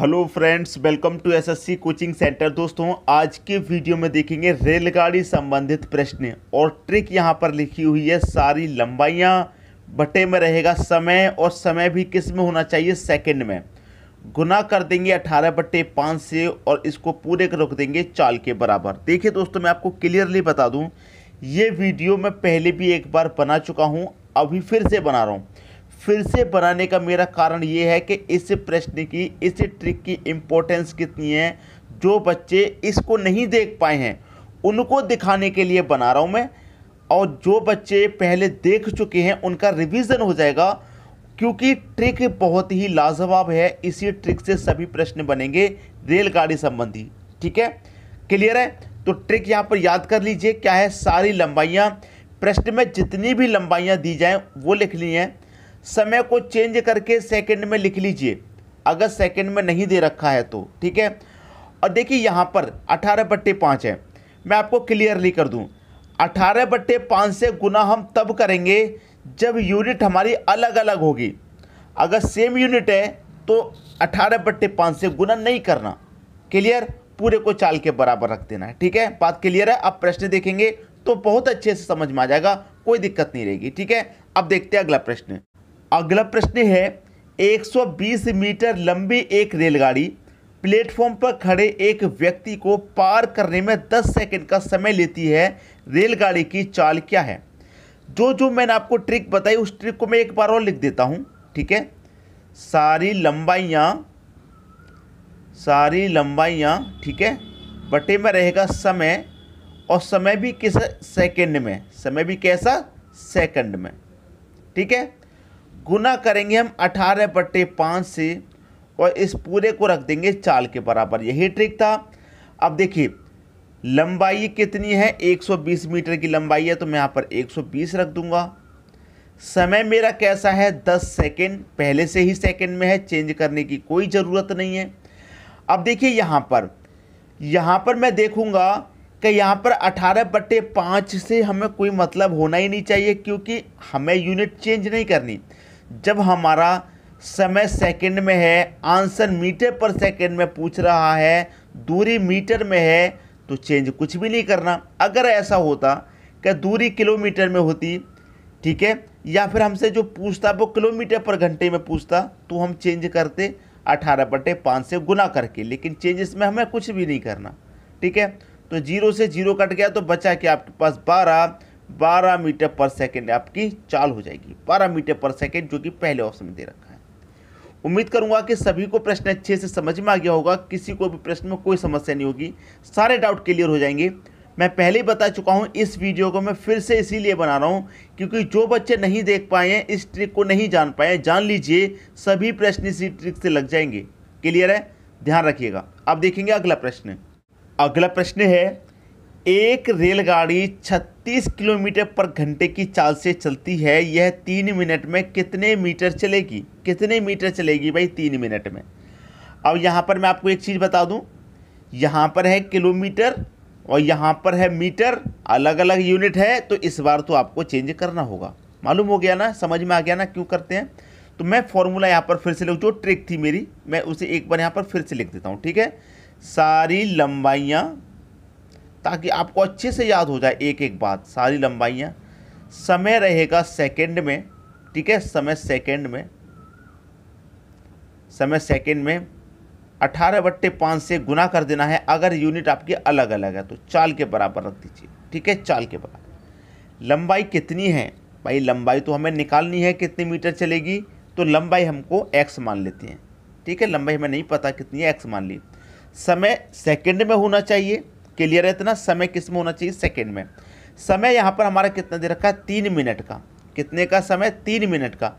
hello friends welcome to SSC coaching centre दोस्तों आज के वीडियो में देखेंगे रेलगाड़ी संबंधित प्रश्न और ट्रिक यहां पर लिखी हुई है सारी लंबाइयां बटे में रहेगा समय और समय भी किस में होना चाहिए सेकंड में गुना कर देंगे अठारह बटे पाँच से और इसको पूरे कर रोक देंगे चाल के बराबर देखिए दोस्तों मैं आपको क्लियरली बता दूँ ये वीडियो मैं पहले भी एक बार बना चुका हूँ अभी फिर से बना रहा हूँ फिर से बनाने का मेरा कारण ये है कि इस प्रश्न की इस ट्रिक की इम्पोर्टेंस कितनी है जो बच्चे इसको नहीं देख पाए हैं उनको दिखाने के लिए बना रहा हूँ मैं और जो बच्चे पहले देख चुके हैं उनका रिवीजन हो जाएगा क्योंकि ट्रिक बहुत ही लाजवाब है इसी ट्रिक से सभी प्रश्न बनेंगे रेलगाड़ी संबंधी ठीक है क्लियर है तो ट्रिक यहाँ पर याद कर लीजिए क्या है सारी लंबाइयाँ प्रश्न में जितनी भी लंबाइयाँ दी जाएँ वो लिख ली हैं समय को चेंज करके सेकंड में लिख लीजिए अगर सेकंड में नहीं दे रखा है तो ठीक है और देखिए यहाँ पर अठारह बट्टे पाँच है मैं आपको क्लियरली कर दूँ अठारह बट्टे पाँच से गुना हम तब करेंगे जब यूनिट हमारी अलग अलग होगी अगर सेम यूनिट है तो अठारह बट्टे पाँच से गुना नहीं करना क्लियर पूरे को चाल के बराबर रख देना है ठीक है बात क्लियर है आप प्रश्न देखेंगे तो बहुत अच्छे से समझ में आ जाएगा कोई दिक्कत नहीं रहेगी ठीक है अब देखते हैं अगला प्रश्न अगला प्रश्न है 120 मीटर लंबी एक रेलगाड़ी प्लेटफॉर्म पर खड़े एक व्यक्ति को पार करने में 10 सेकंड का समय लेती है रेलगाड़ी की चाल क्या है जो जो मैंने आपको ट्रिक बताई उस ट्रिक को मैं एक बार और लिख देता हूँ ठीक है सारी लंबाइयाँ सारी लंबाइयाँ ठीक है बटे में रहेगा समय और समय भी किस सेकंड में समय भी कैसा सेकंड में ठीक है गुना करेंगे हम अठारह बट्टे पाँच से और इस पूरे को रख देंगे चाल के बराबर यही ट्रिक था अब देखिए लंबाई कितनी है 120 मीटर की लंबाई है तो मैं यहाँ पर 120 रख दूंगा समय मेरा कैसा है 10 सेकेंड पहले से ही सेकेंड में है चेंज करने की कोई ज़रूरत नहीं है अब देखिए यहाँ पर यहाँ पर मैं देखूँगा कि यहाँ पर 18 बट्टे पाँच से हमें कोई मतलब होना ही नहीं चाहिए क्योंकि हमें यूनिट चेंज नहीं करनी जब हमारा समय सेकंड में है आंसर मीटर पर सेकंड में पूछ रहा है दूरी मीटर में है तो चेंज कुछ भी नहीं करना अगर ऐसा होता कि दूरी किलोमीटर में होती ठीक है या फिर हमसे जो पूछता वो किलोमीटर पर घंटे में पूछता तो हम चेंज करते अठारह बटे पाँच से गुना करके लेकिन चेंजेस में हमें कुछ भी नहीं करना ठीक है तो जीरो से जीरो कट गया तो बचा कि आपके पास बारह 12 मीटर पर सेकेंड आपकी चाल हो जाएगी 12 मीटर पर सेकेंड जो कि पहले ऑप्शन में दे रखा है उम्मीद करूंगा कि सभी को प्रश्न अच्छे से समझ में आ गया होगा किसी को भी प्रश्न में कोई समस्या नहीं होगी सारे डाउट क्लियर हो जाएंगे मैं पहले ही बता चुका हूं इस वीडियो को मैं फिर से इसीलिए बना रहा हूं क्योंकि जो बच्चे नहीं देख पाए हैं इस ट्रिक को नहीं जान पाए जान लीजिए सभी प्रश्न इसी ट्रिक से लग जाएंगे क्लियर है ध्यान रखिएगा अब देखेंगे अगला प्रश्न अगला प्रश्न है एक रेलगाड़ी 36 किलोमीटर पर घंटे की चाल से चलती है यह तीन मिनट में कितने मीटर चलेगी कितने मीटर चलेगी भाई तीन मिनट में अब यहाँ पर मैं आपको एक चीज़ बता दूँ यहाँ पर है किलोमीटर और यहाँ पर है मीटर अलग अलग यूनिट है तो इस बार तो आपको चेंज करना होगा मालूम हो गया ना समझ में आ गया ना क्यों करते हैं तो मैं फॉर्मूला यहाँ पर फिर से लिख जो ट्रिक थी मेरी मैं उसे एक बार यहाँ पर फिर से लिख देता हूँ ठीक है सारी लंबाइयाँ ताकि आपको अच्छे से याद हो जाए एक एक बात सारी लंबाइयाँ समय रहेगा सेकेंड में ठीक है समय सेकेंड में समय सेकेंड में अठारह बट्टे पाँच से गुना कर देना है अगर यूनिट आपके अलग अलग है तो चाल के बराबर रख दीजिए ठीक है चाल के बराबर लंबाई कितनी है भाई लंबाई तो हमें निकालनी है कितनी मीटर चलेगी तो लंबाई हमको एक्स मान लेते हैं ठीक है लंबाई हमें नहीं पता कितनी है एक्स मान ली समय सेकेंड में होना चाहिए क्लियर है इतना समय किस में होना चाहिए सेकेंड में समय यहाँ पर हमारा कितना दे रखा है तीन मिनट का कितने का समय तीन मिनट का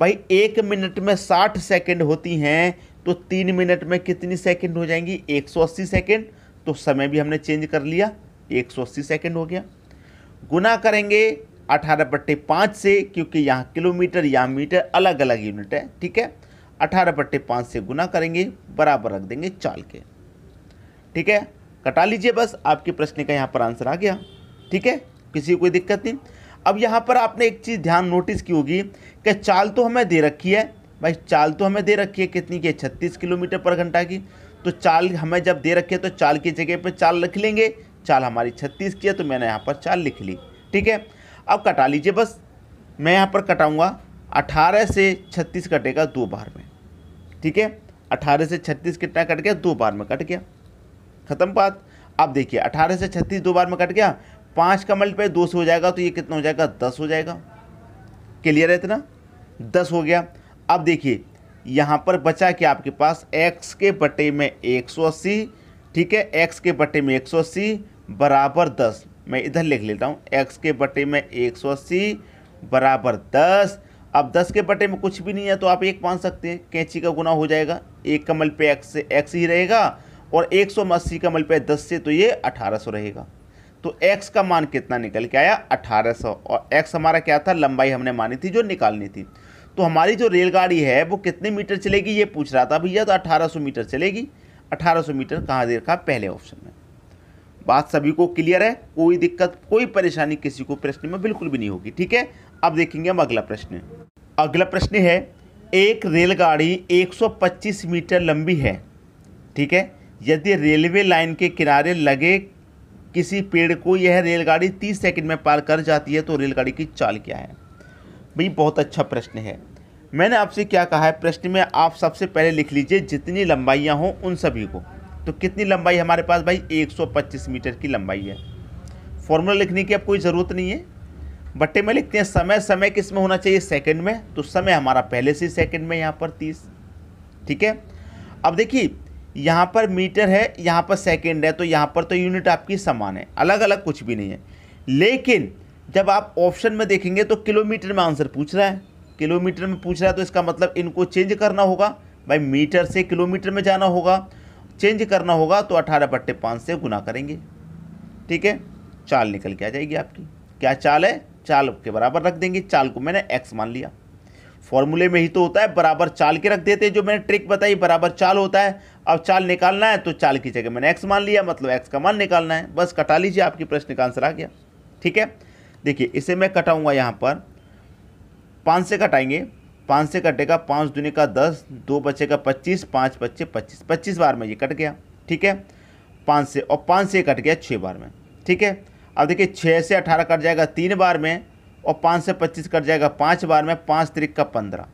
भाई एक मिनट में साठ सेकेंड होती हैं तो तीन मिनट में कितनी सेकेंड हो जाएंगी एक सौ अस्सी सेकेंड तो समय भी हमने चेंज कर लिया एक सौ अस्सी सेकेंड हो गया गुना करेंगे अठारह बट्टे पाँच से क्योंकि यहाँ किलोमीटर या मीटर अलग अलग यूनिट है ठीक है अठारह बट्टे पाँच से गुना करेंगे बराबर रख देंगे चाल के ठीक है कटा लीजिए बस आपके प्रश्न का यहाँ पर आंसर आ गया ठीक है किसी को कोई दिक्कत नहीं अब यहाँ पर आपने एक चीज़ ध्यान नोटिस की होगी कि चाल तो हमें दे रखी है भाई चाल तो हमें दे रखी है कितनी की छत्तीस किलोमीटर पर घंटा की तो चाल हमें जब दे रखी है तो चाल की जगह पर चाल लिख लेंगे चाल हमारी छत्तीस की है तो मैंने यहाँ पर चाल लिख ली ठीक है अब कटा लीजिए बस मैं यहाँ पर कटाऊँगा अठारह से छत्तीस कटेगा दो बार में ठीक है अठारह से छत्तीस कितना कट गया दो बार में कट गया ख़त्म बात आप देखिए अठारह से छत्तीस दो बार में कट गया पाँच का मल्टीप्लाई दो से हो जाएगा तो ये कितना हो जाएगा दस हो जाएगा क्लियर है इतना दस हो गया अब देखिए यहाँ पर बचा कि आपके पास एक्स के बटे में एक सौ अस्सी ठीक है एक्स के बटे में एक सौ अस्सी बराबर दस मैं इधर लिख लेता हूँ एक्स के बटे में एक सौ अस्सी बराबर दस अब दस के बटे में कुछ भी नहीं है तो आप एक मान सकते हैं कैंची का गुना हो जाएगा एक कमल पे एक्स से एक्स ही रहेगा और एक का मल्टीपे दस से तो ये अठारह रहेगा तो x का मान कितना निकल के आया 1800 और x हमारा क्या था लंबाई हमने मानी थी जो निकालनी थी तो हमारी जो रेलगाड़ी है वो कितने मीटर चलेगी ये पूछ रहा था भैया तो 1800 मीटर चलेगी 1800 मीटर कहाँ दे रखा पहले ऑप्शन में बात सभी को क्लियर है कोई दिक्कत कोई परेशानी किसी को प्रश्न में बिल्कुल भी नहीं होगी ठीक है अब देखेंगे हम अगला प्रश्न अगला प्रश्न है एक रेलगाड़ी एक मीटर लंबी है ठीक है यदि रेलवे लाइन के किनारे लगे किसी पेड़ को यह रेलगाड़ी तीस सेकंड में पार कर जाती है तो रेलगाड़ी की चाल क्या है भाई बहुत अच्छा प्रश्न है मैंने आपसे क्या कहा है प्रश्न में आप सबसे पहले लिख लीजिए जितनी लंबाइयाँ हों उन सभी को तो कितनी लंबाई हमारे पास भाई 125 मीटर की लंबाई है फॉर्मूला लिखने की अब कोई ज़रूरत नहीं है बट्टे में लिखते हैं समय समय किस में होना चाहिए सेकंड में तो समय हमारा पहले से सेकंड में यहाँ पर तीस ठीक है अब देखिए यहाँ पर मीटर है यहाँ पर सेकेंड है तो यहाँ पर तो यूनिट आपकी समान है अलग अलग कुछ भी नहीं है लेकिन जब आप ऑप्शन में देखेंगे तो किलोमीटर में आंसर पूछ रहा है किलोमीटर में पूछ रहा है तो इसका मतलब इनको चेंज करना होगा भाई मीटर से किलोमीटर में जाना होगा चेंज करना होगा तो अठारह बट्टे पाँच से गुना करेंगे ठीक है चाल निकल के आ जाएगी आपकी क्या चाल है चाल के बराबर रख देंगे चाल को मैंने एक्स मान लिया फॉर्मूले में ही तो होता है बराबर चाल के रख देते हैं जो मैंने ट्रिक बताई बराबर चाल होता है अब चाल निकालना है तो चाल की जगह मैंने एक्स मान लिया मतलब एक्स का मान निकालना है बस कटा लीजिए आपके प्रश्न का आंसर आ गया ठीक है देखिए इसे मैं कटाऊँगा यहाँ पर पाँच से कटाएंगे पाँच से कटेगा पाँच दुने का दस दो बच्चे का पच्चीस पाँच बच्चे पच्चीस पच्चीस बार में ये कट गया ठीक है पाँच से और पाँच से कट गया छः बार में ठीक है अब देखिए छः से अठारह कट जाएगा तीन बार में और पाँच से पच्चीस कट जाएगा पाँच बार में पाँच तरीक का पंद्रह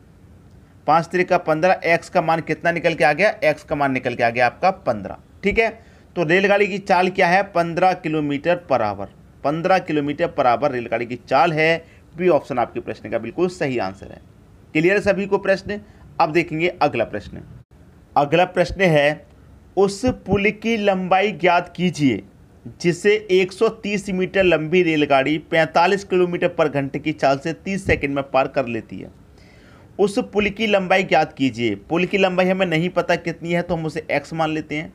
पाँच तरीक का पंद्रह एक्स का मान कितना निकल के आ गया एक्स का मान निकल के आ गया आपका पंद्रह ठीक है तो रेलगाड़ी की चाल क्या है पंद्रह किलोमीटर पर आवर पंद्रह किलोमीटर पर आवर रेलगाड़ी की चाल है बी ऑप्शन आपके प्रश्न का बिल्कुल सही आंसर है क्लियर सभी को प्रश्न अब देखेंगे अगला प्रश्न अगला प्रश्न है उस पुल की लंबाई ज्ञात कीजिए जिसे 130 मीटर लंबी रेलगाड़ी 45 किलोमीटर पर घंटे की चाल से 30 सेकंड में पार कर लेती है उस पुल की लंबाई ज्ञात कीजिए पुल की लंबाई हमें नहीं पता कितनी है तो हम उसे एक्स मान लेते हैं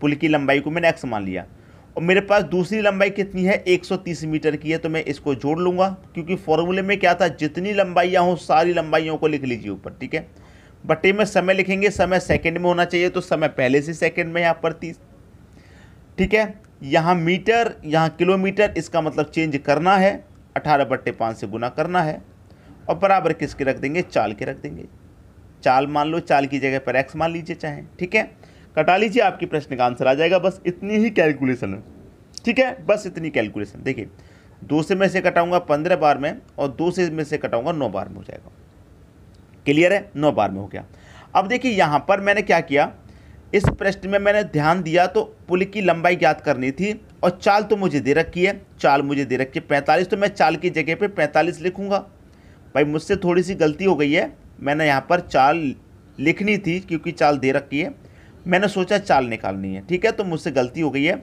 पुल की लंबाई को मैंने एक्स मान लिया और मेरे पास दूसरी लंबाई कितनी है 130 मीटर की है तो मैं इसको जोड़ लूँगा क्योंकि फॉर्मूले में क्या था जितनी लंबाइयाँ हों सारी लंबाइयों को लिख लीजिए ऊपर ठीक है बटे में समय लिखेंगे समय सेकेंड में होना चाहिए तो समय पहले से सेकेंड में यहाँ पर तीस ठीक है यहाँ मीटर यहाँ किलोमीटर इसका मतलब चेंज करना है अठारह बट्टे पाँच से गुना करना है और बराबर किसके रख देंगे चाल के रख देंगे चाल मान लो चाल की जगह पर एक्स मान लीजिए चाहे ठीक है कटा लीजिए आपके प्रश्न का आंसर आ जाएगा बस इतनी ही कैलकुलेशन है ठीक है बस इतनी कैलकुलेशन देखिए दो से में से कटाऊंगा पंद्रह बार में और दो से में से कटाऊंगा नौ बार में हो जाएगा क्लियर है नौ बार में हो गया अब देखिए यहाँ पर मैंने क्या किया इस प्रश्न में मैंने ध्यान दिया तो पुल की लंबाई ज्ञात करनी थी और चाल तो मुझे दे रखी है चाल मुझे दे रखी है पैंतालीस तो मैं चाल की जगह पे पैंतालीस लिखूँगा भाई मुझसे थोड़ी सी गलती हो गई है मैंने यहाँ पर चाल लिखनी थी क्योंकि चाल दे रखी है मैंने सोचा चाल निकालनी है ठीक है तो मुझसे गलती हो गई है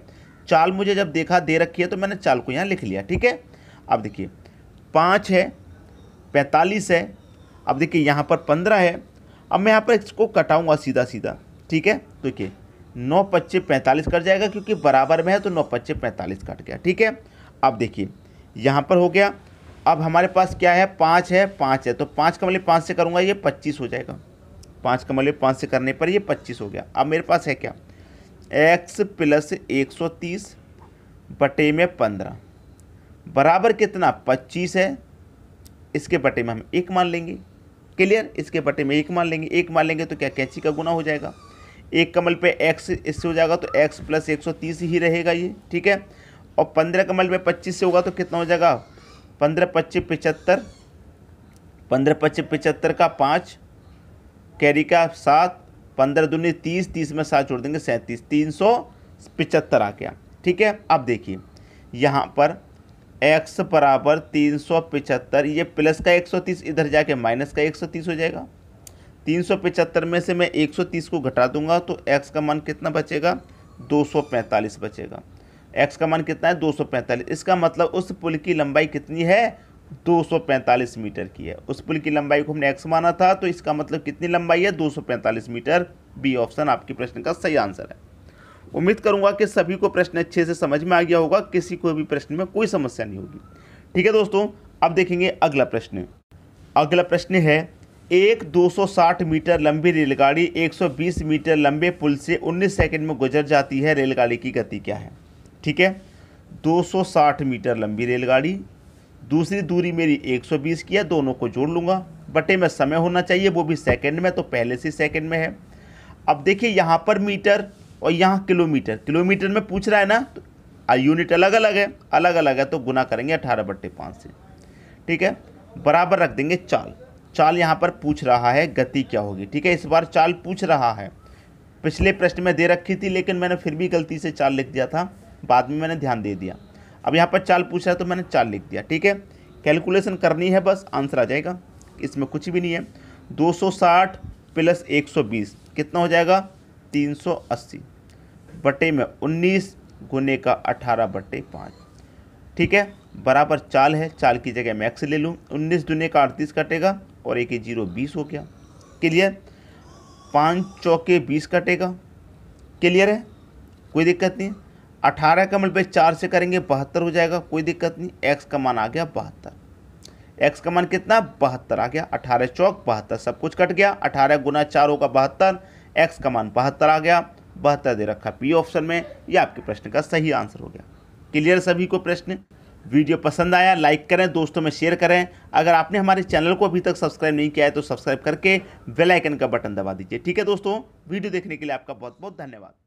चाल मुझे जब देखा दे रखी है तो मैंने चाल को यहाँ लिख लिया ठीक है अब देखिए पाँच है पैंतालीस है अब देखिए यहाँ पर पंद्रह है अब मैं यहाँ पर इसको कटाऊँगा सीधा सीधा ठीक है देखिए नौ पच्चे पैंतालीस कट जाएगा क्योंकि बराबर में है तो नौ पच्चे पैंतालीस कट गया ठीक है अब देखिए यहाँ पर हो गया अब हमारे पास क्या है पाँच है पाँच है तो पाँच कमले मतलब पाँच से करूँगा ये पच्चीस हो जाएगा पाँच कमले मतलब पाँच से करने पर ये पच्चीस हो गया अब मेरे पास है क्या एक्स प्लस एक सौ तीस बटे में पंद्रह बराबर कितना पच्चीस है इसके बटे में हम एक मान लेंगे क्लियर इसके बटे में एक मान लेंगे एक मान लेंगे तो क्या कैंची का गुना हो जाएगा एक कमल पे x इससे हो जाएगा तो x प्लस एक ही रहेगा ये ठीक है और पंद्रह कमल पे पच्चीस से होगा तो कितना हो जाएगा पंद्रह पच्चीस पचहत्तर पंद्रह पच्चीस पचहत्तर का पाँच कैरी का सात पंद्रह दूनी तीस तीस में सात छोड़ देंगे सैंतीस तीन सौ पिचहत्तर आ गया ठीक है अब देखिए यहाँ पर x बराबर तीन सौ पिचहत्तर ये प्लस का एक सौ तीस इधर जाके माइनस का एक सौ तीस हो जाएगा 375 में से मैं 130 को घटा दूंगा तो x का मान कितना बचेगा 245 बचेगा x का मान कितना है 245 इसका मतलब उस पुल की लंबाई कितनी है 245 मीटर की है उस पुल की लंबाई को हमने x माना था तो इसका मतलब कितनी लंबाई है 245 मीटर बी ऑप्शन आपके प्रश्न का सही आंसर है उम्मीद करूंगा कि सभी को प्रश्न अच्छे से समझ में आ गया होगा किसी को भी प्रश्न में कोई समस्या नहीं होगी ठीक है दोस्तों अब देखेंगे अगला प्रश्न अगला प्रश्न है एक 260 मीटर लंबी रेलगाड़ी 120 मीटर लंबे पुल से 19 सेकंड में गुजर जाती है रेलगाड़ी की गति क्या है ठीक है 260 मीटर लंबी रेलगाड़ी दूसरी दूरी मेरी 120 की है दोनों को जोड़ लूँगा बटे में समय होना चाहिए वो भी सेकंड में तो पहले से सेकंड में है अब देखिए यहाँ पर मीटर और यहाँ किलोमीटर किलोमीटर में पूछ रहा है ना तो यूनिट अलग अलग है अलग अलग है तो गुना करेंगे अठारह बट्टे पाँच से ठीक है बराबर रख देंगे चाल चाल यहाँ पर पूछ रहा है गति क्या होगी ठीक है इस बार चाल पूछ रहा है पिछले प्रश्न में दे रखी थी लेकिन मैंने फिर भी गलती से चाल लिख दिया था बाद में मैंने ध्यान दे दिया अब यहाँ पर चाल पूछ रहा है तो मैंने चाल लिख दिया ठीक है कैलकुलेशन करनी है बस आंसर आ जाएगा इसमें कुछ भी नहीं है 260 प्लस 120 कितना हो जाएगा 380 बटे में 19 गुने का 18 बटे पाँच ठीक है बराबर चाल है चाल की जगह मैक्स ले लूँ 19 दुने का अड़तीस कटेगा और एक जीरो बीस हो गया क्लियर पाँच चौके बीस कटेगा क्लियर है कोई दिक्कत नहीं अठारह का मल्टीप्लाई चार से करेंगे बहत्तर हो जाएगा कोई दिक्कत नहीं एक्स का मान आ गया बहत्तर एक्स का मान कितना बहत्तर आ गया अठारह चौक बहत्तर सब कुछ कट गया अठारह गुना चार होगा बहत्तर एक्स का मान बहत्तर आ गया बहत्तर दे रखा पी ऑप्शन में यह आपके प्रश्न का सही आंसर हो गया क्लियर सभी को प्रश्न वीडियो पसंद आया लाइक करें दोस्तों में शेयर करें अगर आपने हमारे चैनल को अभी तक सब्सक्राइब नहीं किया है तो सब्सक्राइब करके बेल आइकन का बटन दबा दीजिए ठीक है दोस्तों वीडियो देखने के लिए आपका बहुत बहुत धन्यवाद